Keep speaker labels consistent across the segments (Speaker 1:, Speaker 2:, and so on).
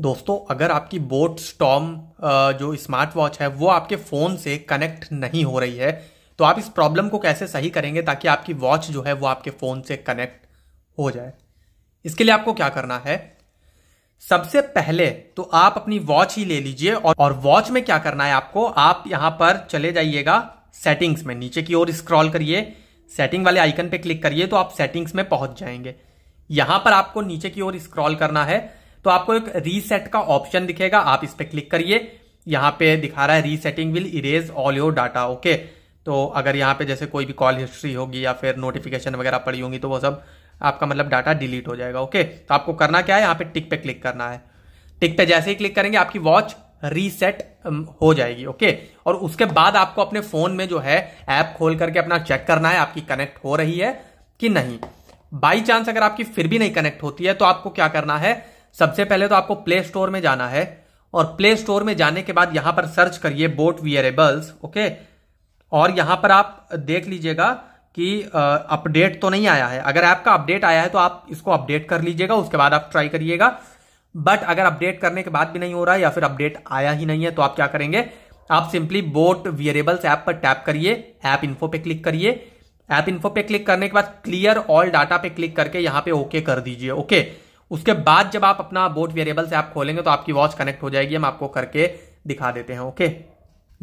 Speaker 1: दोस्तों अगर आपकी बोट स्टॉम जो स्मार्ट वॉच है वो आपके फ़ोन से कनेक्ट नहीं हो रही है तो आप इस प्रॉब्लम को कैसे सही करेंगे ताकि आपकी वॉच जो है वो आपके फ़ोन से कनेक्ट हो जाए इसके लिए आपको क्या करना है सबसे पहले तो आप अपनी वॉच ही ले लीजिए और, और वॉच में क्या करना है आपको आप यहां पर चले जाइएगा सेटिंग्स में नीचे की ओर स्क्रॉल करिए सेटिंग वाले आइकन पे क्लिक करिए तो आप सेटिंग्स में पहुंच जाएंगे यहां पर आपको नीचे की ओर स्क्रॉल करना है तो आपको एक रीसेट का ऑप्शन दिखेगा आप इस पर क्लिक करिए यहां पे दिखा रहा है resetting will erase all your data okay तो अगर यहां पे जैसे कोई भी कॉल हिस्ट्री होगी या फिर नोटिफिकेशन वगैरह पड़ी होंगी तो वो सब आपका मतलब डाटा डिलीट हो जाएगा ओके तो आपको करना क्या है यहां पे टिक पे क्लिक करना है टिक पे जैसे ही क्लिक करेंगे आपकी वॉच रीसेट um, हो जाएगी ओके और उसके बाद आपको अपने फोन में जो है ऐप खोल करके अपना चेक करना है आपकी कनेक्ट हो रही है कि नहीं बाई चांस अगर आपकी फिर भी नहीं कनेक्ट होती है तो आपको क्या करना है सबसे पहले तो आपको प्ले स्टोर में जाना है और प्ले स्टोर में जाने के बाद यहां पर सर्च करिए बोट वियरेबल्स ओके और यहां पर आप देख लीजिएगा कि अपडेट तो नहीं आया है अगर ऐप का अपडेट आया है तो आप इसको अपडेट कर लीजिएगा उसके बाद आप ट्राई करिएगा बट अगर अपडेट करने के बाद भी नहीं हो रहा है या फिर अपडेट आया ही नहीं है तो आप क्या करेंगे आप सिंपली बोट वियरेबल्स ऐप पर टैप करिए ऐप इन्फो पे क्लिक करिए ऐप इन्फो पे क्लिक करने के बाद क्लियर ऑल डाटा पे क्लिक करके यहां पे ओके okay कर दीजिए ओके okay? उसके बाद जब आप अपना बोट वेरिएबल से आप खोलेंगे तो आपकी वॉच कनेक्ट हो जाएगी हम आपको करके दिखा देते हैं ओके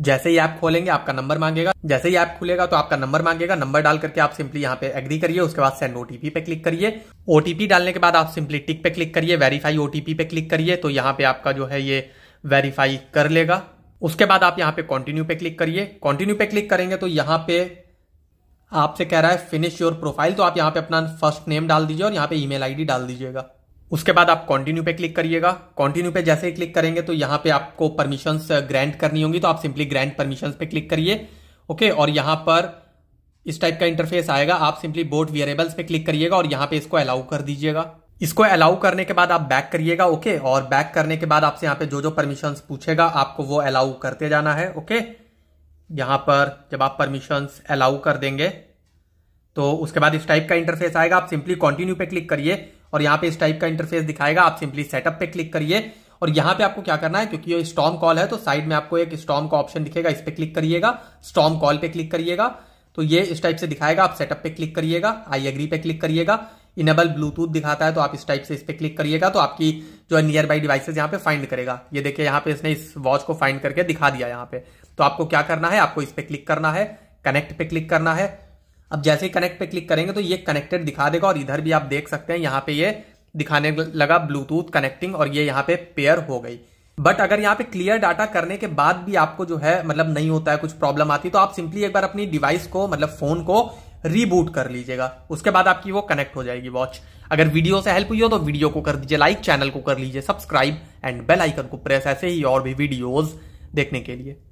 Speaker 1: जैसे ही ऐप खोलेंगे आपका नंबर मांगेगा जैसे ही ऐप खुलेगा तो आपका नंबर मांगेगा नंबर डाल करके आप सिंपली यहाँ पे एग्री करिए उसके बाद सेंड ओटीपी पे क्लिक करिए ओटीपी डालने के बाद आप सिंपली टिक पे क्लिक करिए वेरीफाई ओटीपी पे क्लिक करिए तो यहाँ पे आपका जो है ये वेरीफाई कर लेगा उसके बाद आप यहाँ पे कॉन्टिन्यू पे क्लिक करिए कॉन्टिन्यू पे क्लिक करेंगे तो यहाँ पे आपसे कह रहा है फिनिश योर प्रोफाइल तो आप यहाँ पे अपना फर्स्ट नेम डाल दीजिए और यहाँ पे ईमेल आईडी डाल दीजिएगा उसके बाद आप कंटिन्यू पे क्लिक करिएगा कंटिन्यू पे जैसे ही क्लिक करेंगे तो यहाँ पे आपको परमिशंस ग्रांट uh, करनी होगी तो आप सिंपली ग्रांट परमिशंस पे क्लिक करिए ओके और यहां पर इस टाइप का इंटरफेस आएगा आप सिंपली बोर्ड वेरिएबल्स पे क्लिक करिएगा और यहाँ पे इसको अलाउ कर दीजिएगा इसको अलाउ करने के बाद आप बैक करिएगा ओके और बैक करने के बाद आपसे यहाँ पे जो जो परमिशंस पूछेगा आपको वो अलाउ करते जाना है ओके यहाँ पर जब आप परमिशंस अलाउ कर देंगे तो उसके बाद इस टाइप का इंटरफेस आएगा आप सिंपली कंटिन्यू पे क्लिक करिए और यहाँ पे इस टाइप का इंटरफेस दिखाएगा आप सिंपली सेटअप पे क्लिक करिए और यहाँ पे आपको क्या करना है क्योंकि ये स्टॉम कॉल है तो साइड में आपको एक स्टॉम का ऑप्शन दिखेगा इस पर क्लिक करिएगा स्टॉम कॉल पे क्लिक करिएगा तो ये इस टाइप से दिखाएगा आप सेटअप पे क्लिक करिएगा आई एग्री पे क्लिक करिएगा इनेबल ब्लूटूथ दिखाता है तो आप इस टाइप से इस पर क्लिक करिएगा तो आपकी जो है नियर बाई डिवाइसेज यहाँ पे फाइंड करेगा ये देखिए यहाँ पे इसने इस वॉच को फाइंड करके दिखा दिया यहाँ पे तो आपको क्या करना है आपको इस पर क्लिक करना है कनेक्ट पे क्लिक करना है अब जैसे ही कनेक्ट पे क्लिक करेंगे तो ये कनेक्टेड दिखा देगा और इधर भी आप देख सकते हैं यहाँ पे ये दिखाने लगा ब्लूटूथ कनेक्टिंग और ये यहाँ पे पेयर हो गई बट अगर यहाँ पे क्लियर डाटा करने के बाद भी आपको जो है मतलब नहीं होता है कुछ प्रॉब्लम आती तो आप सिंपली एक बार अपनी डिवाइस को मतलब फोन को रीबूट कर लीजिएगा उसके बाद आपकी वो कनेक्ट हो जाएगी वॉच अगर वीडियो से हेल्प हुई हो तो वीडियो को कर दीजिए लाइक चैनल को कर लीजिए सब्सक्राइब एंड बेल आइकन को प्रेस ऐसे ही और भी वीडियोज देखने के लिए